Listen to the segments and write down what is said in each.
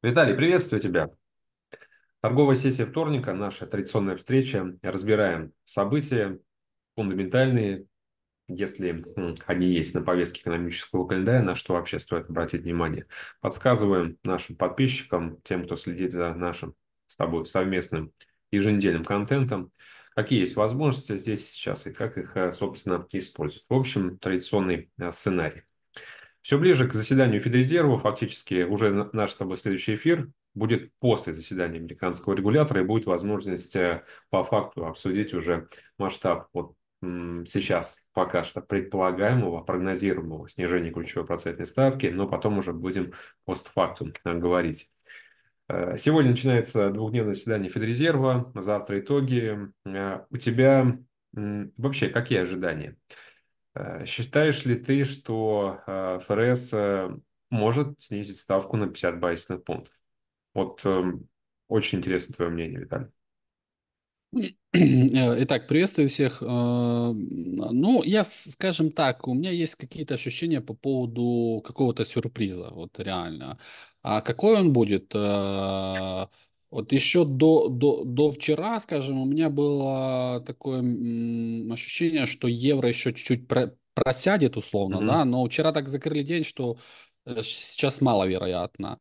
Виталий, приветствую тебя. Торговая сессия вторника, наша традиционная встреча. Разбираем события фундаментальные, если они есть на повестке экономического календаря, на что вообще стоит обратить внимание. Подсказываем нашим подписчикам, тем, кто следит за нашим с тобой совместным еженедельным контентом, какие есть возможности здесь сейчас и как их, э, собственно, использовать. В общем, традиционный э, сценарий. Все ближе к заседанию Федрезерва, фактически уже наш с тобой следующий эфир будет после заседания американского регулятора, и будет возможность э, по факту обсудить уже масштаб вот сейчас пока что предполагаемого, прогнозируемого снижения ключевой процентной ставки, но потом уже будем постфактум говорить. Э, сегодня начинается двухдневное заседание Федрезерва, завтра итоги. Э, у тебя вообще какие ожидания? Э, считаешь ли ты, что э, ФРС э, может снизить ставку на 50 базисных пунктов? Вот эм, очень интересно твое мнение, Виталий. Итак, приветствую всех. Ну, я, скажем так, у меня есть какие-то ощущения по поводу какого-то сюрприза, вот реально. А какой он будет? Вот еще до, до, до вчера, скажем, у меня было такое ощущение, что евро еще чуть-чуть про просядет условно, mm-hmm. да, но вчера так закрыли день, что э, сейчас маловероятно.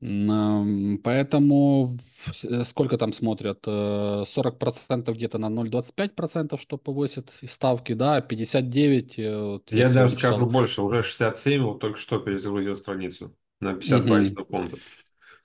Поэтому э, сколько там смотрят? 40% э, где-то на 0,25%, что повысит ставки, да, 59%. Вот, я даже скажу больше, уже 67, вот только что перезагрузил страницу на 50 угу. базисных пунктов.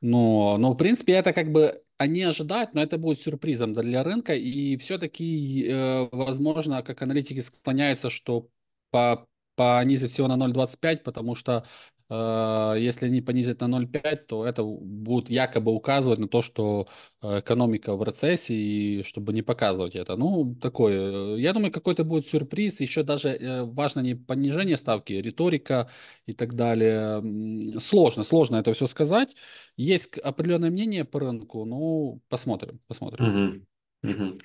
Но, но в принципе, это как бы они ожидают, но это будет сюрпризом для рынка. И все-таки, э, возможно, как аналитики склоняются, что по по понизить всего на 0,25, потому что Э, если они понизят на 0,5, то это будет якобы указывать на то, что э, экономика в рецессии, и чтобы не показывать это. Ну, такое. Э, я думаю, какой-то будет сюрприз. Еще даже важно не понижение ставки, а риторика и так далее. Сложно, сложно это все сказать. Есть определенное мнение по рынку, ну посмотрим, посмотрим. Угу. Угу.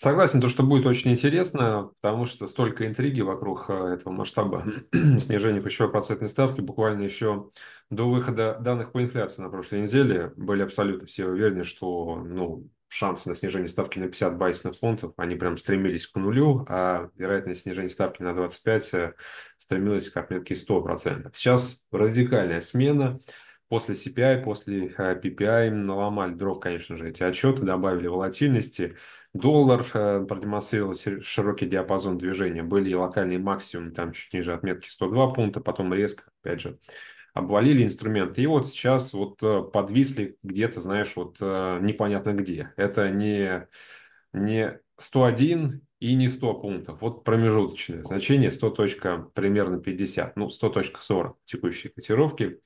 Согласен, то, что будет очень интересно, потому что столько интриги вокруг э, этого масштаба снижения ключевой процентной ставки буквально еще до выхода данных по инфляции на прошлой неделе были абсолютно все уверены, что ну, шансы на снижение ставки на 50 базисных пунктов, они прям стремились к нулю, а вероятность снижения ставки на 25 э, стремилась к отметке 100%. Сейчас радикальная смена. После CPI, после PPI э, наломали дров, конечно же, эти отчеты, добавили волатильности – Доллар э, продемонстрировал широкий диапазон движения. Были и локальные максимумы, там чуть ниже отметки 102 пункта, потом резко, опять же, обвалили инструмент. И вот сейчас вот э, подвисли где-то, знаешь, вот э, непонятно где. Это не, не 101 и не 100 пунктов. Вот промежуточное значение 100 точка примерно 50, ну 100 точка 40 текущие котировки.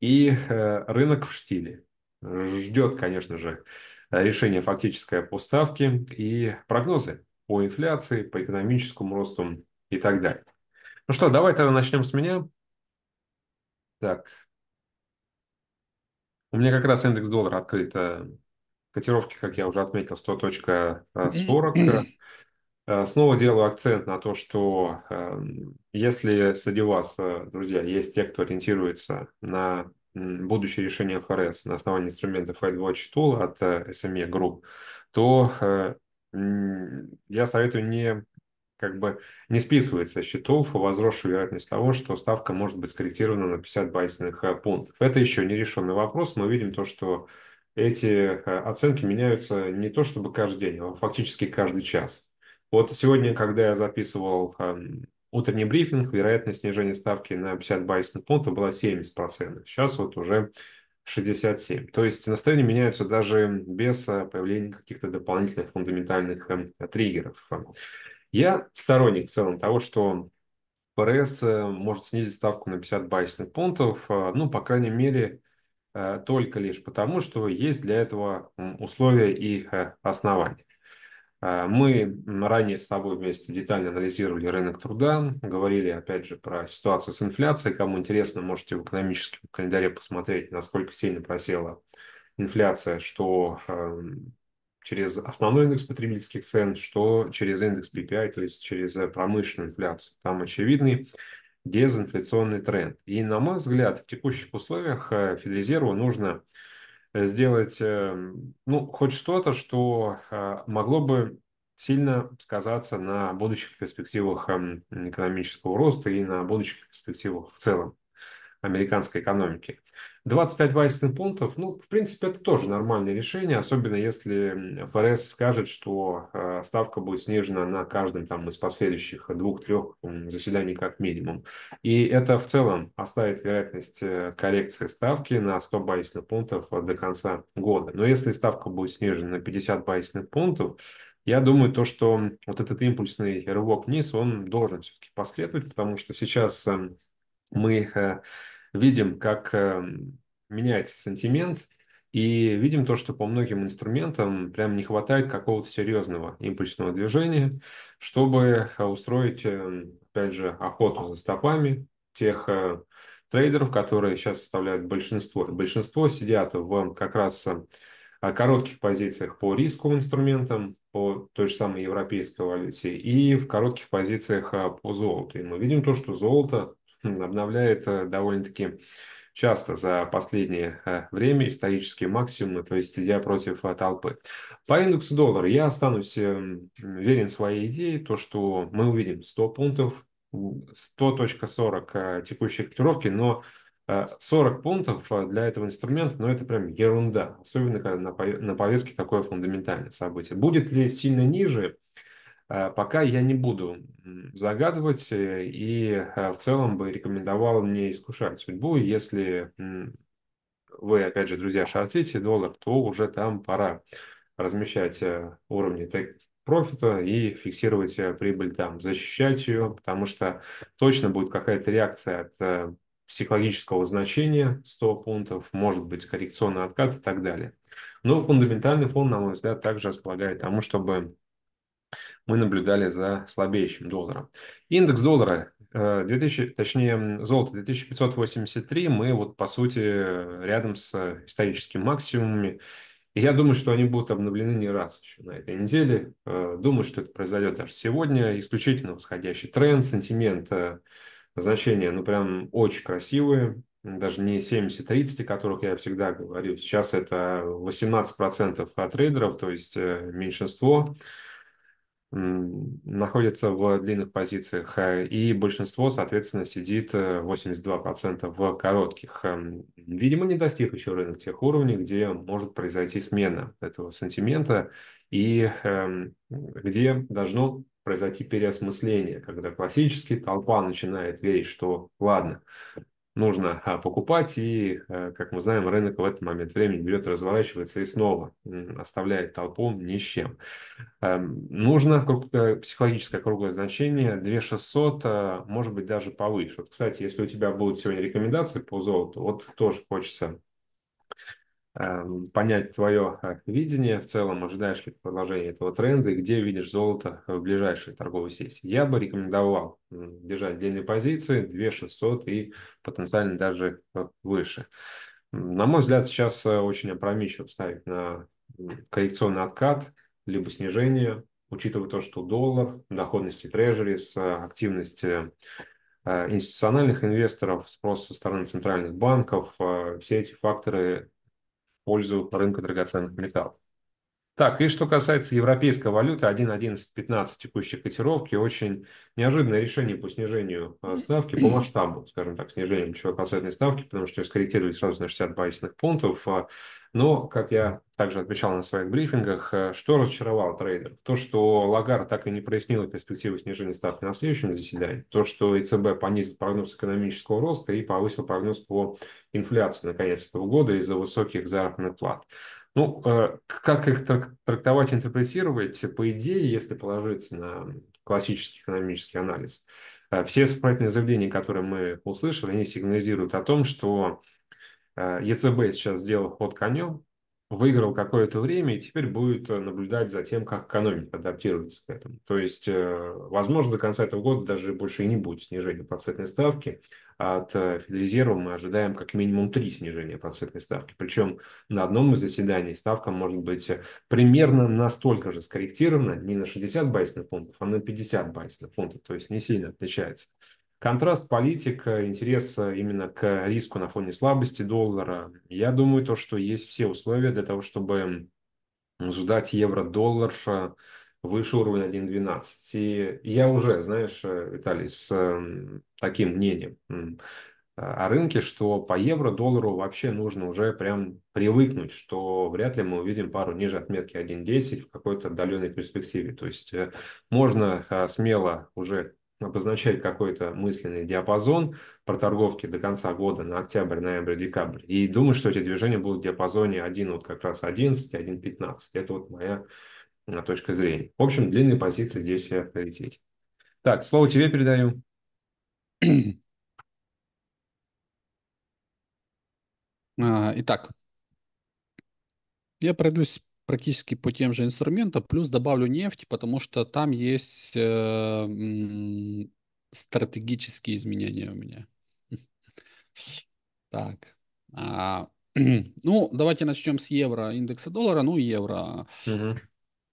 И рынок в штиле. Ждет, конечно же, Э, решение фактическое по ставке и прогнозы по инфляции, по экономическому росту и так далее. Ну что, давай тогда начнем с меня. Так. У меня как раз индекс доллара открыт. Э, котировки, как я уже отметил, 100.40. Э, снова делаю акцент на то, что эм, если среди вас друзья, есть те, кто ориентируется на будущее решение ФРС на основании инструментов FedWatch Tool от э, SME Group, то э, я советую не как бы не списывает со счетов возросшую вероятность того, что ставка может быть скорректирована на 50 байсных э, пунктов. Это еще не решенный вопрос. Мы видим то, что эти оценки меняются не то чтобы каждый день, а фактически каждый час. Вот сегодня, когда я записывал эм, утренний брифинг, вероятность снижения ставки на 50 байсных пунктов была 70%. Сейчас вот уже 67. То есть настроения меняются даже без э, появления каких-то дополнительных фундаментальных эм, триггеров. Я сторонник в целом того, что ФРС э, может снизить ставку на 50 байсных пунктов, э, ну, по крайней мере, только лишь потому, что есть для этого условия и основания. А, мы ранее с тобой вместе детально анализировали рынок труда, говорили, опять же, про ситуацию с инфляцией. Кому интересно, можете в экономическом календаре посмотреть, насколько сильно просела инфляция, что эм, через основной индекс потребительских цен, что через индекс PPI, то есть через э, промышленную инфляцию. Там очевидный дезинфляционный тренд. И, на мой взгляд, в текущих условиях э, Федрезерву нужно Э, сделать, эм, ну, хоть что-то, что а, могло бы сильно сказаться на будущих перспективах эм, экономического роста и на будущих перспективах в целом американской экономики. 25 базисных пунктов, ну, в принципе, это тоже нормальное решение, особенно если ФРС скажет, что э, ставка будет снижена на каждом там из последующих двух-трех заседаний как минимум. И это в целом оставит вероятность э, коррекции ставки на 100 базисных пунктов э, до конца года. Но если ставка будет снижена на 50 базисных пунктов, я думаю, то, что вот этот импульсный рывок вниз, он должен все-таки последовать, потому что сейчас эм, мы видим, как эм, меняется сантимент, и видим то, что по многим инструментам прям не хватает какого-то серьезного импульсного движения, чтобы э, устроить, эм, опять же, охоту за стопами тех э, трейдеров, которые сейчас составляют большинство. Большинство сидят в как раз э, коротких позициях по рисковым инструментам, по той же самой европейской валюте, и в коротких позициях по золоту. И мы видим то, что золото обновляет э, довольно-таки часто за последнее э, время исторические максимумы, то есть идя против э, толпы. По индексу доллара я останусь эм, верен своей идее, то что мы увидим 100 пунктов, 100.40 текущей котировки, но 40 пунктов для этого инструмента, но ну, это прям ерунда, особенно когда на повестке такое фундаментальное событие. Будет ли сильно ниже, Э, пока я не буду загадывать э, и э, в целом бы рекомендовал не искушать судьбу, если вы, опять же, друзья, шортите доллар, то уже там пора размещать уровни профита и фиксировать прибыль там, защищать ее, потому что точно будет какая-то реакция от психологического значения 100 пунктов, может быть коррекционный откат и так далее. Но фундаментальный фонд, на мой взгляд, также располагает тому, чтобы мы наблюдали за слабеющим долларом. Индекс доллара 2000, э, точнее, золото 2583, мы вот, по сути, рядом с э, историческими максимумами. И я думаю, что они будут обновлены не раз еще на этой неделе. Э, думаю, что это произойдет даже сегодня. Исключительно восходящий тренд, сентимент, значения, ну, прям очень красивые. Даже не 70-30, о которых я всегда говорю. Сейчас это 18% от трейдеров, то есть меньшинство находятся в длинных позициях, э, и большинство, соответственно, сидит 82% э, в коротких. Эм, видимо, не достиг еще рынок тех уровней, где может произойти смена этого сантимента, и эм, где должно произойти переосмысление, когда классический толпа начинает верить, что ладно, нужно а, покупать, и, э, как мы знаем, рынок в этот момент времени берет, разворачивается и снова оставляет толпу ни с чем. Эм, нужно э, психологическое круглое значение 2600, а, может быть, даже повыше. Вот, кстати, если у тебя будут сегодня рекомендации по золоту, вот тоже хочется Эм, понять твое э, видение в целом, ожидаешь ли ты продолжения этого тренда и где видишь золото в ближайшей торговой сессии. Я бы рекомендовал держать дельные позиции 2600 и потенциально даже э, выше. На мой взгляд, сейчас э, очень опрометчиво ставить на коррекционный откат, либо снижение, учитывая то, что доллар, доходности трежерис, активность институциональных инвесторов, спрос со стороны центральных банков, все эти факторы пользу рынка драгоценных металлов. Так, и что касается европейской валюты, 1.11.15 текущей котировки, очень неожиданное решение по снижению а, ставки, по масштабу, скажем так, снижением чего касательной ставки, потому что ее скорректировали сразу на 60 базисных пунктов. А, но, как я также отвечал на своих брифингах, э, что разочаровало трейдеров? То, что Лагар так и не прояснила перспективы снижения ставки на следующем заседании, то, что ЕЦБ понизил прогноз экономического роста и повысил прогноз по инфляции на конец этого года из-за высоких заработных плат. Ну, э, как их трактовать, интерпретировать, по идее, если положиться на классический экономический анализ, э, все спасательные заявления, которые мы услышали, они сигнализируют о том, что Э, ЕЦБ сейчас сделал ход конем, выиграл какое-то время и теперь будет э, наблюдать за тем, как экономика адаптируется к этому. То есть, э, возможно, до конца этого года даже больше и не будет снижения процентной ставки. А от Федрезерва мы ожидаем как минимум три снижения процентной ставки. Причем на одном из заседаний ставка может быть примерно настолько же скорректирована, не на 60 байсных пунктов, а на 50 байсных пунктов. То есть не сильно отличается. Контраст политика, интерес э, именно к риску на фоне слабости доллара. Я думаю, то, что есть все условия для того, чтобы ждать евро-доллар э, выше уровня 1.12. И я уже, знаешь, э, Виталий, с эм, таким мнением о рынке, что по евро-доллару вообще нужно уже прям привыкнуть, что вряд ли мы увидим пару ниже отметки 1.10 в какой-то отдаленной перспективе. То есть можно смело уже обозначает какой-то мысленный диапазон про торговки до конца года на октябрь, ноябрь, декабрь. И думаю, что эти движения будут в диапазоне 1, вот как раз 11, 1, 15. Это вот моя э, точка зрения. В общем, длинные позиции здесь и авторитете. Так, слово тебе передаю. А, итак, я пройдусь практически по тем же инструментам, плюс добавлю нефть, потому что там есть э, стратегические изменения у меня. Так. А, ну, давайте начнем с евро, индекса доллара, ну, евро. Угу.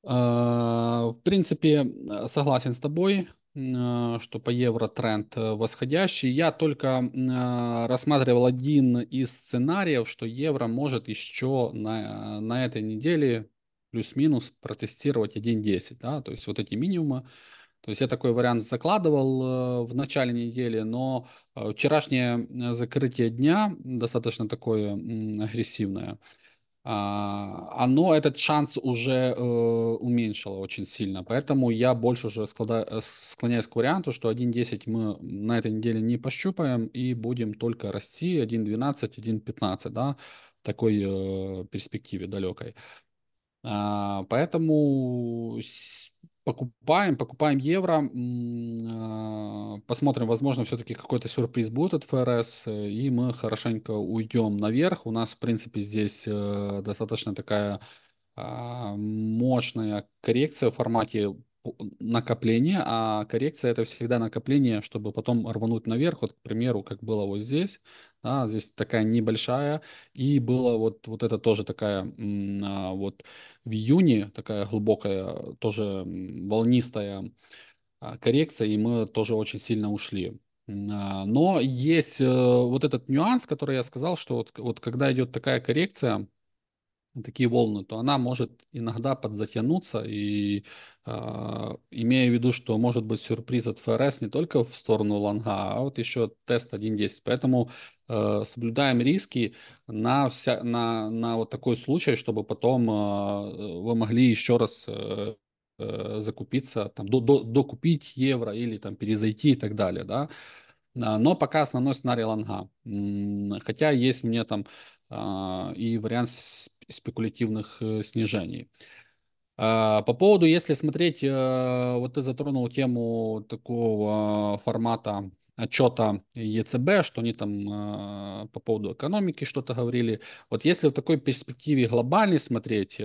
А, в принципе, э, согласен с тобой. Э, что по евро тренд э, восходящий. Я только э, рассматривал один из сценариев, что евро может еще на, на этой неделе плюс-минус протестировать 1.10, да, то есть вот эти минимумы. То есть я такой вариант закладывал в начале недели, но вчерашнее закрытие дня достаточно такое агрессивное. А, оно этот шанс уже э, уменьшило очень сильно. Поэтому я больше уже склада... Э, склоняюсь к варианту, что 1.10 мы на этой неделе не пощупаем и будем только расти 1.12, 1.15, да, такой э, перспективе далекой. Э, поэтому покупаем, покупаем евро, э, посмотрим, возможно, все-таки какой-то сюрприз будет от ФРС, и мы хорошенько уйдем наверх. У нас, в принципе, здесь э, достаточно такая а, мощная коррекция в формате накопления, а коррекция это всегда накопление, чтобы потом рвануть наверх, вот, к примеру, как было вот здесь, да, здесь такая небольшая, и было вот, вот это тоже такая а, вот в июне такая глубокая, тоже волнистая а, коррекция, и мы тоже очень сильно ушли. А, но есть э, вот этот нюанс, который я сказал, что вот, вот когда идет такая коррекция, такие волны, то она может иногда подзатянуться. И э, имея в виду, что может быть сюрприз от ФРС не только в сторону лонга, а вот еще тест 1.10. Поэтому э, соблюдаем риски на, вся, на, на вот такой случай, чтобы потом э, вы могли еще раз э, э, закупиться, там, до, до, докупить евро или там перезайти и так далее, да, а, но пока основной сценарий лонга. Хотя есть мне там а, и вариант спекулятивных э, снижений. А, по поводу, если смотреть, э, вот ты затронул тему такого формата отчета ЕЦБ, что они там по поводу экономики что-то говорили. Вот если в такой перспективе глобальной смотреть,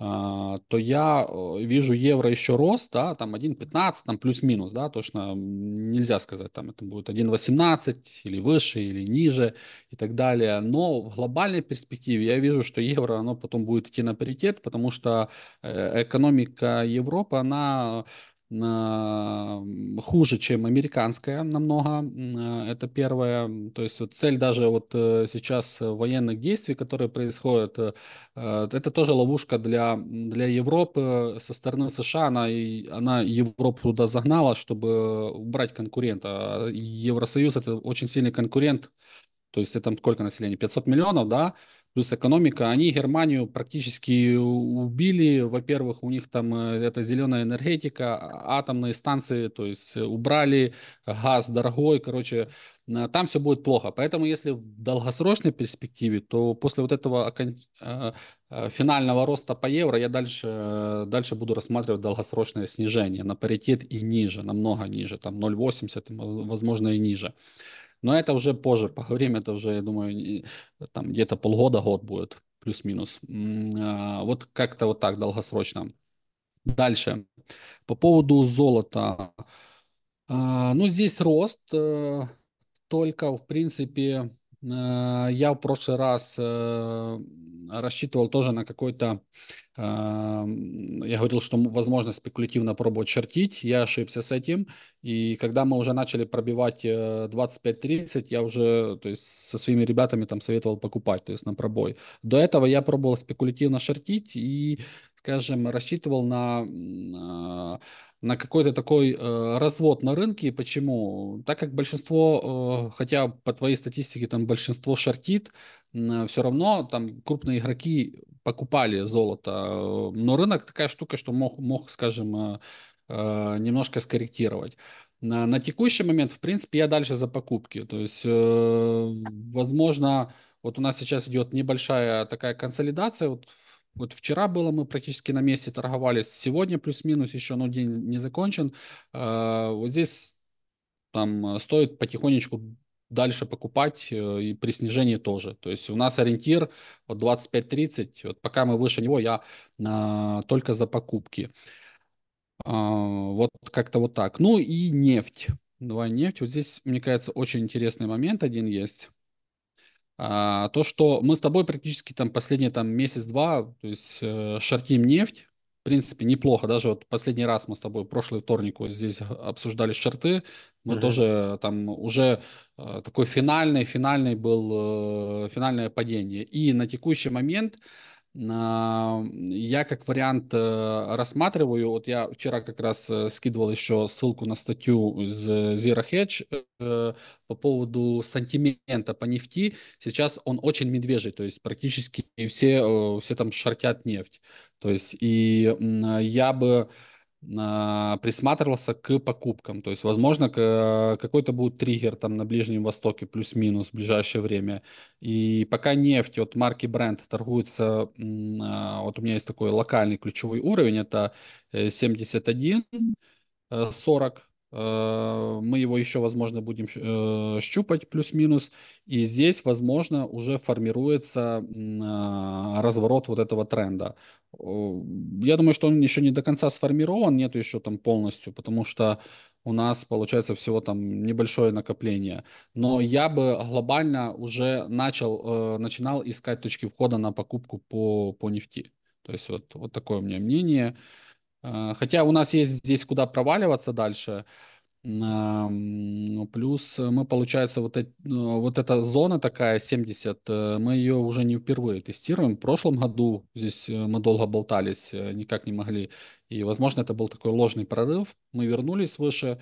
а, то я э, вижу евро еще рост, да, там 1.15, там плюс-минус, да, точно нельзя сказать, там это будет 1.18 или выше, или ниже и так далее, но в глобальной перспективе я вижу, что евро, оно потом будет идти на паритет, потому что э, экономика Европы, она хуже, чем американская намного. Э, это первое. То есть вот цель даже вот э, сейчас военных действий, которые происходят, э, это тоже ловушка для, для Европы. Со стороны США она, она Европу туда загнала, чтобы убрать конкурента. А Евросоюз это очень сильный конкурент. То есть это там сколько населения? 500 миллионов, да? плюс экономика, они Германию практически убили. Во-первых, у них там э, это зеленая энергетика, а, атомные станции, то есть э, убрали газ дорогой, короче, э, там все будет плохо. Поэтому если в долгосрочной перспективе, то после вот этого финального роста по евро я дальше, дальше буду рассматривать долгосрочное снижение на паритет и ниже, намного ниже, там 0,80, возможно, и ниже. Но это уже позже поговорим, это уже, я думаю, э, там где-то полгода-год будет, плюс-минус. А, вот как-то вот так долгосрочно. Дальше. По поводу золота. А, ну, здесь рост, э, только, в принципе, Э, я в прошлый раз э, рассчитывал тоже на какой-то, э, я говорил, что возможно спекулятивно пробовать чертить, я ошибся с этим, и когда мы уже начали пробивать 25-30, я уже то есть, со своими ребятами там советовал покупать, то есть на пробой. До этого я пробовал спекулятивно шортить и, скажем, рассчитывал на на какой-то такой э, развод на рынке. Почему? Так как большинство, э, хотя по твоей статистике там большинство шортит, э, все равно там крупные игроки покупали золото. но рынок такая штука, что мог, мог скажем, э, э, немножко скорректировать. На, на текущий момент, в принципе, я дальше за покупки. То есть, э, возможно, вот у нас сейчас идет небольшая такая консолидация. Вот вот вчера было, мы практически на месте торговались, сегодня плюс-минус еще, но ну, день не закончен. А, вот здесь там э, стоит потихонечку дальше покупать э, и при снижении тоже. То есть у нас ориентир вот 25-30, вот пока мы выше него, я а, только за покупки. А, вот как-то вот так. Ну и нефть. Давай нефть. Вот здесь, мне кажется, очень интересный момент один есть. А, то, что мы с тобой практически там последние там месяц-два, то есть э, шортим нефть, в принципе, неплохо. Даже вот последний раз мы с тобой прошлый вторник вот здесь обсуждали шорты. Мы угу. тоже там уже э, такой финальный, финальный был, э, финальное падение. И на текущий момент а, я как вариант э, рассматриваю, вот я вчера как раз э, скидывал еще ссылку на статью из э, Zero Hedge по поводу сантимента по нефти. Сейчас он очень медвежий, то есть практически все, все там шортят нефть. То есть и я бы а, присматривался к покупкам. То есть, возможно, какой-то будет триггер там на Ближнем Востоке плюс-минус в ближайшее время. И пока нефть от марки бренд торгуется, а, вот у меня есть такой локальный ключевой уровень, это 71, э, 40, Э, мы его еще, возможно, будем э, щупать плюс-минус, и здесь, возможно, уже формируется а, разворот вот этого тренда. Я думаю, что он еще не до конца сформирован, нету еще там полностью, потому что у нас получается всего там небольшое накопление. Но я бы глобально уже начал, э, начинал искать точки входа на покупку по, по нефти. То есть вот, вот такое у меня мнение. Э, хотя у нас есть здесь куда проваливаться дальше. Плюс мы, получается, вот, эти, э, вот эта зона такая 70, э, мы ее уже не впервые тестируем. В прошлом году здесь мы долго болтались, никак не могли. И, возможно, это был такой ложный прорыв. Мы вернулись выше,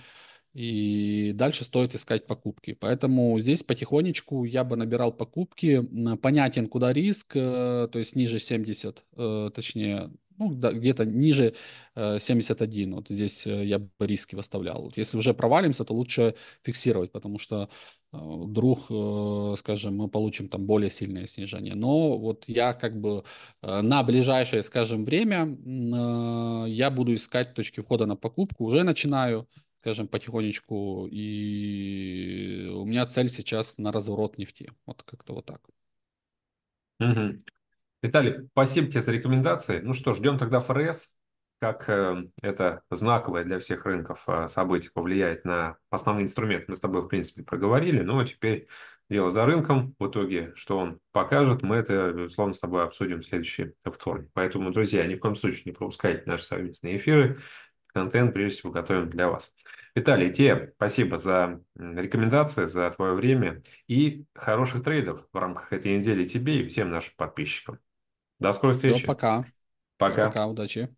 и дальше стоит искать покупки. Поэтому здесь потихонечку я бы набирал покупки. Понятен, куда риск, то есть ниже 70, точнее, ну, да, где-то ниже 71. Э, вот здесь э, я бы риски выставлял. Вот если уже провалимся, то лучше фиксировать, потому что э, вдруг, скажем, мы получим там более сильное снижение. Но вот я как бы на ближайшее, скажем, время я буду искать точки входа на покупку. Уже начинаю скажем, потихонечку. И у меня цель сейчас на разворот нефти. Вот как-то вот так. Виталий, спасибо тебе за рекомендации. Ну что, ждем тогда ФРС, как э, это знаковое для всех рынков э, событие повлияет на основные инструменты. Мы с тобой, в принципе, проговорили, но теперь дело за рынком. В итоге, что он покажет, мы это, безусловно, с тобой обсудим в следующий вторник. Поэтому, друзья, ни в коем случае не пропускайте наши совместные эфиры. Контент, прежде всего, готовим для вас. Виталий, тебе спасибо за рекомендации, за твое время и хороших трейдов в рамках этой недели тебе и всем нашим подписчикам. До скорой встречи. Все, пока. Пока. Пока, удачи.